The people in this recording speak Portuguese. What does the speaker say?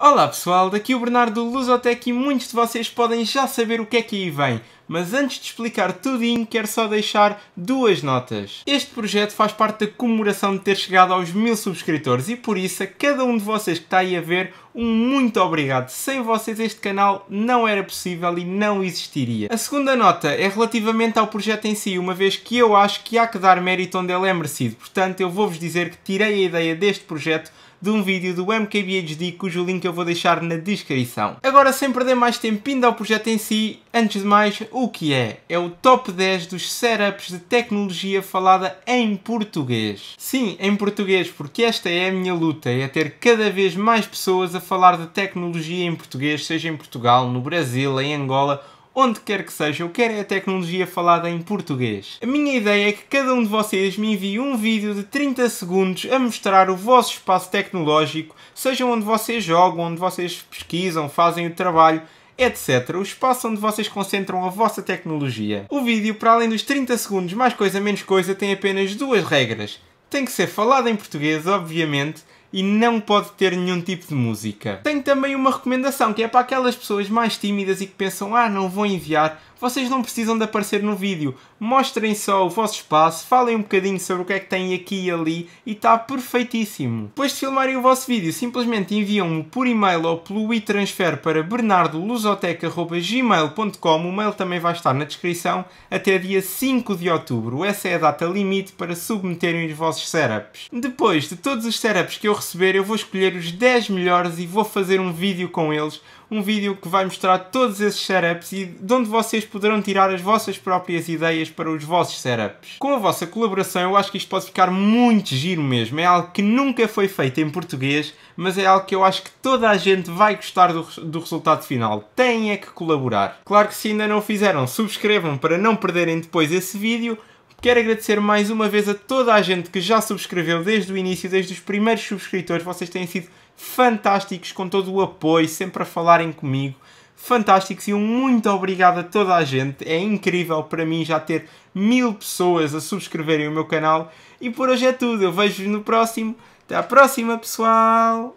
Olá pessoal, daqui é o Bernardo Luzotec e muitos de vocês podem já saber o que é que aí vem, mas antes de explicar tudinho quero só deixar duas notas. Este projeto faz parte da comemoração de ter chegado aos mil subscritores e por isso a cada um de vocês que está aí a ver, um muito obrigado. Sem vocês este canal não era possível e não existiria. A segunda nota é relativamente ao projeto em si, uma vez que eu acho que há que dar mérito onde ele é merecido, portanto eu vou-vos dizer que tirei a ideia deste projeto de um vídeo do MKBHD cujo link eu vou deixar na descrição. Agora, sem perder mais tempo, indo ao projeto em si, antes de mais, o que é? É o top 10 dos setups de tecnologia falada em português. Sim, em português, porque esta é a minha luta, é ter cada vez mais pessoas a falar de tecnologia em português, seja em Portugal, no Brasil, em Angola onde quer que seja, eu quero é a tecnologia falada em português. A minha ideia é que cada um de vocês me envie um vídeo de 30 segundos a mostrar o vosso espaço tecnológico, seja onde vocês jogam, onde vocês pesquisam, fazem o trabalho, etc. O espaço onde vocês concentram a vossa tecnologia. O vídeo, para além dos 30 segundos, mais coisa menos coisa, tem apenas duas regras. Tem que ser falado em português, obviamente, e não pode ter nenhum tipo de música. Tenho também uma recomendação que é para aquelas pessoas mais tímidas e que pensam ah, não vou enviar, vocês não precisam de aparecer no vídeo. Mostrem só o vosso espaço, falem um bocadinho sobre o que é que têm aqui e ali e está perfeitíssimo. Depois de filmarem o vosso vídeo, simplesmente enviam-o por e-mail ou pelo e-transfer para bernardolusoteca.gmail.com O mail também vai estar na descrição até dia 5 de outubro. Essa é a data limite para submeterem os vossos setups. Depois de todos os setups que eu receber, eu vou escolher os 10 melhores e vou fazer um vídeo com eles. Um vídeo que vai mostrar todos esses setups e de onde vocês poderão tirar as vossas próprias ideias para os vossos setups. Com a vossa colaboração, eu acho que isto pode ficar muito giro mesmo. É algo que nunca foi feito em português, mas é algo que eu acho que toda a gente vai gostar do, do resultado final. Têm é que colaborar. Claro que se ainda não fizeram, subscrevam para não perderem depois esse vídeo Quero agradecer mais uma vez a toda a gente que já subscreveu desde o início, desde os primeiros subscritores. Vocês têm sido fantásticos com todo o apoio, sempre a falarem comigo. Fantásticos e um muito obrigado a toda a gente. É incrível para mim já ter mil pessoas a subscreverem o meu canal. E por hoje é tudo. Eu vejo-vos no próximo. Até à próxima, pessoal!